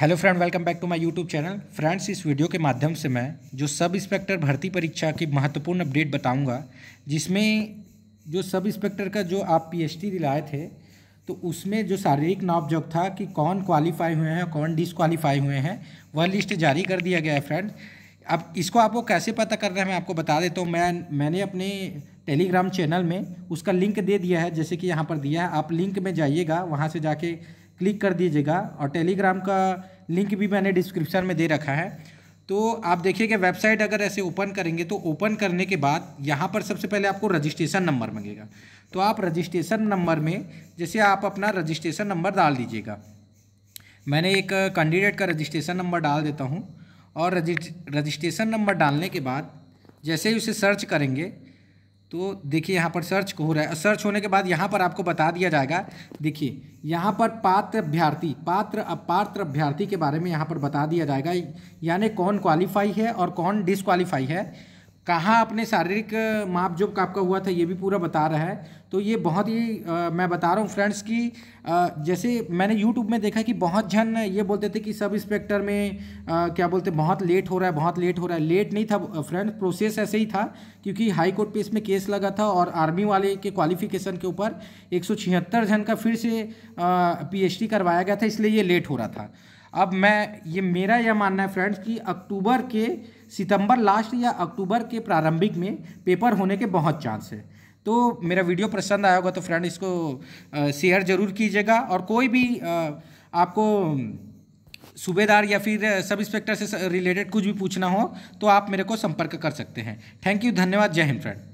hello friend welcome back to my YouTube channel friends इस video के माध्यम से मैं जो सब इंस्पेक्टर भर्ती परीक्षा की महत्वपूर्ण अपडेट बताऊंगा जिसमें जो सब इंस्पेक्टर का जो आप पीएचडी दिलाए थे तो उसमें जो शारीरिक नापजोक था कि कौन क्वालिफाई हुए हैं कौन डिसक्वालीफाई हुए हैं वह लिस्ट जारी कर दिया गया है फ्रेंड अब इसको आपको कैसे पता करना है मैं आपको बता देता हूँ मैं मैंने अपने टेलीग्राम चैनल में उसका लिंक दे दिया है जैसे कि यहाँ पर दिया है आप लिंक में जाइएगा वहाँ से जाके क्लिक कर दीजिएगा और टेलीग्राम का लिंक भी मैंने डिस्क्रिप्शन में दे रखा है तो आप देखिएगा वेबसाइट अगर ऐसे ओपन करेंगे तो ओपन करने के बाद यहाँ पर सबसे पहले आपको रजिस्ट्रेशन नंबर मांगेगा तो आप रजिस्ट्रेशन नंबर में जैसे आप अपना रजिस्ट्रेशन नंबर डाल दीजिएगा मैंने एक कैंडिडेट का रजिस्ट्रेशन नंबर डाल देता हूँ और रजिस्ट्रेशन नंबर डालने के बाद जैसे ही उसे सर्च करेंगे तो देखिए यहाँ पर सर्च हो रहा है सर्च होने के बाद यहाँ पर आपको बता दिया जाएगा देखिए यहाँ पर पात्र अभ्यर्थी पात्र अपात्र अभ्यर्थी के बारे में यहाँ पर बता दिया जाएगा यानी कौन क्वालिफाई है और कौन डिसक्वालीफाई है कहाँ अपने शारीरिक माप जो आपका हुआ था ये भी पूरा बता रहा है तो ये बहुत ही आ, मैं बता रहा हूँ फ्रेंड्स कि आ, जैसे मैंने यूट्यूब में देखा कि बहुत जन ये बोलते थे कि सब इंस्पेक्टर में आ, क्या बोलते बहुत लेट हो रहा है बहुत लेट हो रहा है लेट नहीं था फ्रेंड प्रोसेस ऐसे ही था क्योंकि हाई कोर्ट पे इसमें केस लगा था और आर्मी वाले के क्वालिफिकेशन के ऊपर एक जन का फिर से पी करवाया गया था इसलिए ये लेट हो रहा था अब मैं ये मेरा यह मानना है फ्रेंड्स कि अक्टूबर के सितंबर लास्ट या अक्टूबर के प्रारंभिक में पेपर होने के बहुत चांस है तो मेरा वीडियो पसंद आया होगा तो फ्रेंड इसको शेयर ज़रूर कीजिएगा और कोई भी आपको सूबेदार या फिर सब इंस्पेक्टर से रिलेटेड कुछ भी पूछना हो तो आप मेरे को संपर्क कर सकते हैं थैंक यू धन्यवाद जय हिंद फ्रेंड